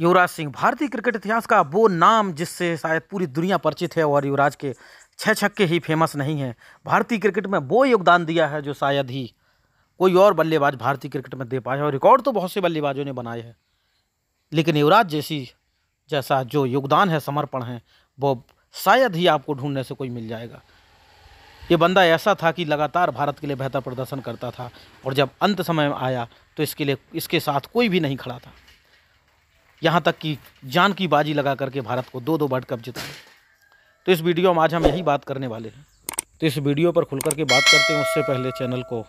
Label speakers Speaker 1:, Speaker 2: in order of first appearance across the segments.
Speaker 1: युवराज सिंह भारतीय क्रिकेट इतिहास का वो नाम जिससे शायद पूरी दुनिया परिचित है और युवराज के छः छक्के ही फेमस नहीं है भारतीय क्रिकेट में वो योगदान दिया है जो शायद ही कोई और बल्लेबाज भारतीय क्रिकेट में दे पाए और रिकॉर्ड तो बहुत से बल्लेबाजों ने बनाए हैं लेकिन युवराज जैसी जैसा जो योगदान है समर्पण है वो शायद ही आपको ढूंढने से कोई मिल जाएगा ये बंदा ऐसा था कि लगातार भारत के लिए बेहतर प्रदर्शन करता था और जब अंत समय में आया तो इसके लिए इसके साथ कोई भी नहीं खड़ा था यहाँ तक कि जान की बाजी लगा करके भारत को दो दो वर्ल्ड कप जिताए तो इस वीडियो में आज हम यही बात करने वाले हैं तो इस वीडियो पर खुल करके बात करते हैं उससे पहले चैनल को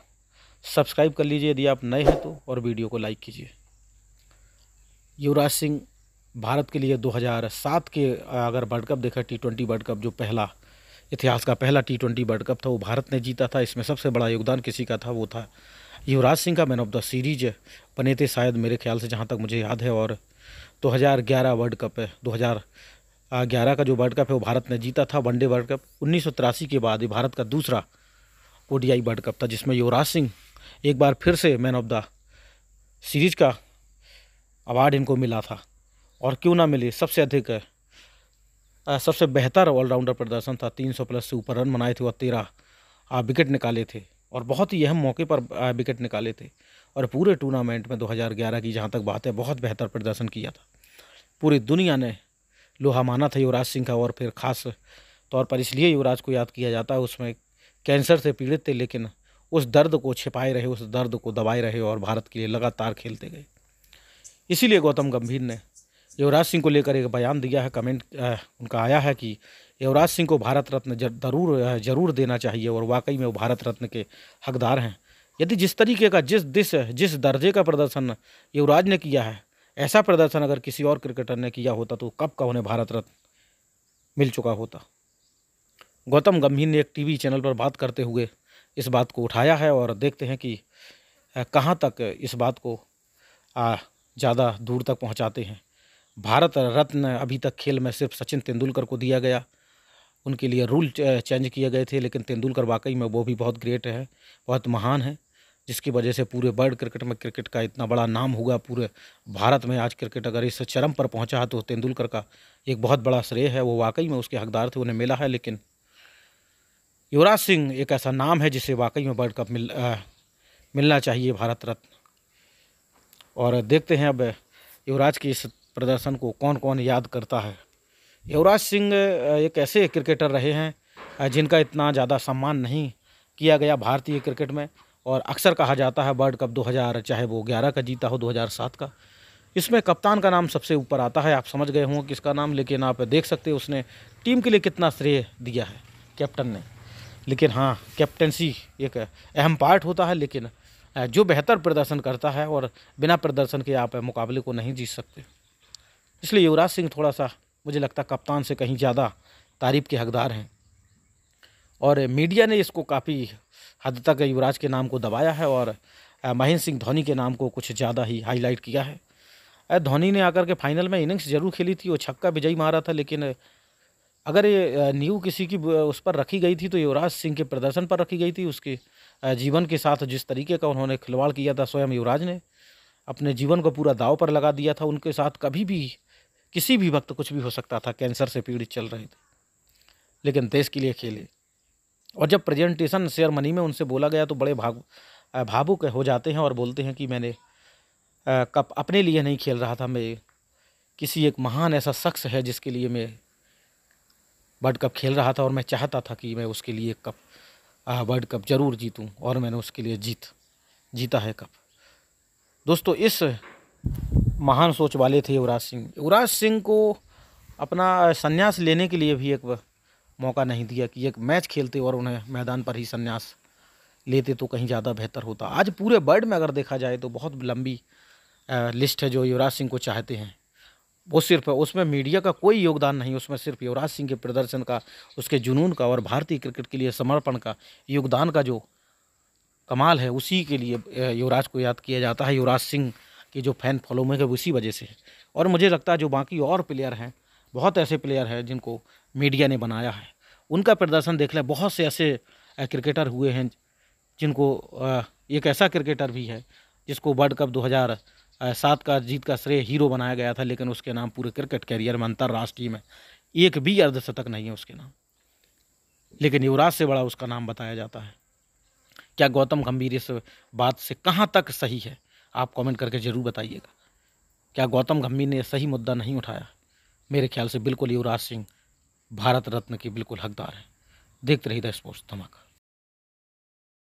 Speaker 1: सब्सक्राइब कर लीजिए यदि आप नए हैं तो और वीडियो को लाइक कीजिए युवराज सिंह भारत के लिए 2007 के अगर वर्ल्ड कप देखा टी ट्वेंटी वर्ल्ड कप जो पहला इतिहास का पहला टी ट्वेंटी वर्ल्ड कप था वो भारत ने जीता था इसमें सबसे बड़ा योगदान किसी का था वो था युवराज सिंह का मैन ऑफ द सीरीज बने थे शायद मेरे ख्याल से जहाँ तक मुझे याद है और हज़ार ग्यारह वर्ल्ड कप है दो हज़ार ग्यारह का जो वर्ल्ड कप है वो भारत ने जीता था वनडे वर्ल्ड कप उन्नीस के बाद ही भारत का दूसरा ओ वर्ल्ड कप था जिसमें युवराज सिंह एक बार फिर से मैन ऑफ द सीरीज का अवार्ड इनको मिला था और क्यों ना मिले सबसे अधिक सबसे बेहतर ऑलराउंडर प्रदर्शन था 300 प्लस से ऊपर रन बनाए थे और तेरह विकेट निकाले थे और बहुत ही अहम मौके पर विकेट निकाले थे और पूरे टूर्नामेंट में 2011 की जहाँ तक बात है बहुत बेहतर प्रदर्शन किया था पूरी दुनिया ने लोहा माना था युवराज सिंह का और फिर खास तौर पर इसलिए युवराज को याद किया जाता है उसमें कैंसर से पीड़ित थे लेकिन उस दर्द को छिपाए रहे उस दर्द को दबाए रहे और भारत के लिए लगातार खेलते गए इसीलिए गौतम गंभीर ने युवराज सिंह को लेकर एक बयान दिया है कमेंट उनका आया है कि युवराज सिंह को भारत रत्न जरूर जरूर देना चाहिए और वाकई में वो भारत रत्न के हकदार हैं यदि जिस तरीके का जिस दिश जिस दर्जे का प्रदर्शन युवराज ने किया है ऐसा प्रदर्शन अगर किसी और क्रिकेटर ने किया होता तो कब का उन्हें भारत रत्न मिल चुका होता गौतम गंभीर ने एक टीवी चैनल पर बात करते हुए इस बात को उठाया है और देखते हैं कि कहाँ तक इस बात को ज़्यादा दूर तक पहुँचाते हैं भारत रत्न अभी तक खेल में सिर्फ सचिन तेंदुलकर को दिया गया उनके लिए रूल चेंज किए गए थे लेकिन तेंदुलकर वाकई में वो भी बहुत ग्रेट है बहुत महान है जिसकी वजह से पूरे वर्ल्ड क्रिकेट में क्रिकेट का इतना बड़ा नाम हुआ पूरे भारत में आज क्रिकेट अगर इस चरम पर पहुंचा तो तेंदुलकर का एक बहुत बड़ा श्रेय है वो वाकई में उसके हकदार थे उन्हें मिला है लेकिन युवराज सिंह एक ऐसा नाम है जिसे वाकई में वर्ल्ड कप मिल आ, मिलना चाहिए भारत रत्न और देखते हैं अब युवराज के इस प्रदर्शन को कौन कौन याद करता है युवराज सिंह एक ऐसे क्रिकेटर रहे हैं जिनका इतना ज़्यादा सम्मान नहीं किया गया भारतीय क्रिकेट में और अक्सर कहा जाता है वर्ल्ड कप 2000 चाहे वो 11 का जीता हो 2007 का इसमें कप्तान का नाम सबसे ऊपर आता है आप समझ गए हों किसका नाम लेकिन आप देख सकते हो उसने टीम के लिए कितना श्रेय दिया है कैप्टन ने लेकिन हाँ कैप्टनसी एक अहम पार्ट होता है लेकिन जो बेहतर प्रदर्शन करता है और बिना प्रदर्शन के आप मुकाबले को नहीं जीत सकते इसलिए युवराज सिंह थोड़ा सा मुझे लगता कप्तान से कहीं ज़्यादा तारीफ के हकदार हैं और मीडिया ने इसको काफ़ी हद तक युवराज के नाम को दबाया है और महेंद्र सिंह धोनी के नाम को कुछ ज़्यादा ही हाईलाइट किया है धोनी ने आकर के फाइनल में इनिंग्स जरूर खेली थी वो छक्का विजयी मारा था लेकिन अगर ये नींव किसी की उस पर रखी गई थी तो युवराज सिंह के प्रदर्शन पर रखी गई थी उसके जीवन के साथ जिस तरीके का उन्होंने खिलवाड़ किया था स्वयं युवराज ने अपने जीवन को पूरा दाव पर लगा दिया था उनके साथ कभी भी किसी भी वक्त कुछ भी हो सकता था कैंसर से पीड़ित चल रहे थे लेकिन देश के लिए खेले और जब प्रेजेंटेशन शेयर मनी में उनसे बोला गया तो बड़े भाग भावुक हो जाते हैं और बोलते हैं कि मैंने कप अपने लिए नहीं खेल रहा था मैं किसी एक महान ऐसा शख्स है जिसके लिए मैं वर्ल्ड कप खेल रहा था और मैं चाहता था कि मैं उसके लिए कप वर्ल्ड कप ज़रूर जीतूं और मैंने उसके लिए जीत जीता है कप दोस्तों इस महान सोच वाले थे युवराज सिंह युवराज सिंह को अपना संन्यास लेने के लिए भी एक मौका नहीं दिया कि एक मैच खेलते और उन्हें मैदान पर ही संन्यास लेते तो कहीं ज़्यादा बेहतर होता आज पूरे वर्ल्ड में अगर देखा जाए तो बहुत लंबी लिस्ट है जो युवराज सिंह को चाहते हैं वो सिर्फ उसमें मीडिया का कोई योगदान नहीं उसमें सिर्फ युवराज सिंह के प्रदर्शन का उसके जुनून का और भारतीय क्रिकेट के लिए समर्पण का योगदान का जो कमाल है उसी के लिए युवराज को याद किया जाता है युवराज सिंह की जो फैन फॉलोमिंग है उसी वजह से और मुझे लगता है जो बाकी और प्लेयर हैं बहुत ऐसे प्लेयर हैं जिनको मीडिया ने बनाया है उनका प्रदर्शन देख लें बहुत से ऐसे क्रिकेटर हुए हैं जिनको एक ऐसा क्रिकेटर भी है जिसको वर्ल्ड कप 2007 का जीत का श्रेय हीरो बनाया गया था लेकिन उसके नाम पूरे क्रिकेट कैरियर में अंतर्राष्ट्रीय में एक भी अर्धशतक नहीं है उसके नाम लेकिन युवराज से बड़ा उसका नाम बताया जाता है क्या गौतम गंभीर इस बात से कहाँ तक सही है आप कमेंट करके ज़रूर बताइएगा क्या गौतम गंभीर ने सही मुद्दा नहीं उठाया मेरे ख्याल से बिल्कुल युवराज सिंह भारत रत्न के बिल्कुल हकदार हैं देखते रहिए स्पोर्ट्स धमाका